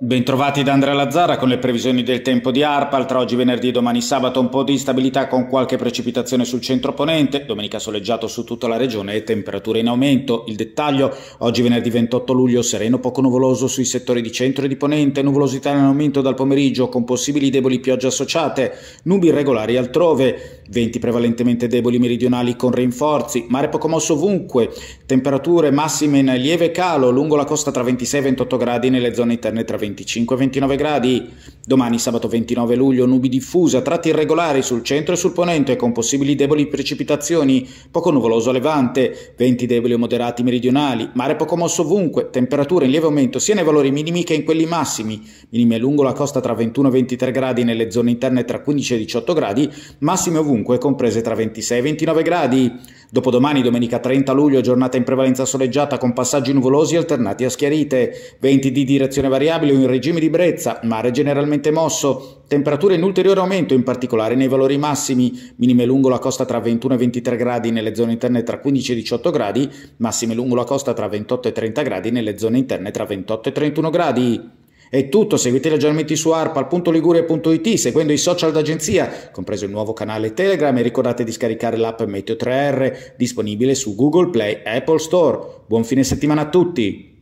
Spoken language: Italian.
Bentrovati da Andrea Lazzara con le previsioni del tempo di ARPAL. Tra oggi venerdì e domani sabato un po' di instabilità con qualche precipitazione sul centro ponente, domenica soleggiato su tutta la regione e temperature in aumento. Il dettaglio, oggi venerdì 28 luglio sereno poco nuvoloso sui settori di centro e di ponente, nuvolosità in aumento dal pomeriggio con possibili deboli piogge associate, nubi irregolari altrove venti prevalentemente deboli meridionali con rinforzi, mare poco mosso ovunque, temperature massime in lieve calo lungo la costa tra 26 e 28 gradi nelle zone interne tra 25 e 29 gradi. Domani sabato 29 luglio nubi diffusa, tratti irregolari sul centro e sul ponente con possibili deboli precipitazioni, poco nuvoloso a levante, venti deboli o moderati meridionali, mare poco mosso ovunque, temperature in lieve aumento sia nei valori minimi che in quelli massimi, minime lungo la costa tra 21 e 23 gradi nelle zone interne tra 15 e 18 gradi, massime ovunque comprese tra 26 e 29 gradi. Dopodomani, domenica 30 luglio, giornata in prevalenza soleggiata con passaggi nuvolosi alternati a schiarite, venti di direzione variabile o in regime di brezza, mare generalmente mosso, temperature in ulteriore aumento, in particolare nei valori massimi, minime lungo la costa tra 21 e 23 gradi nelle zone interne tra 15 e 18 gradi, massime lungo la costa tra 28 e 30 gradi nelle zone interne tra 28 e 31 gradi. È tutto, seguite gli aggiornamenti su arpal.ligure.it, seguendo i social d'agenzia, compreso il nuovo canale Telegram e ricordate di scaricare l'app Meteo 3R, disponibile su Google Play e Apple Store. Buon fine settimana a tutti!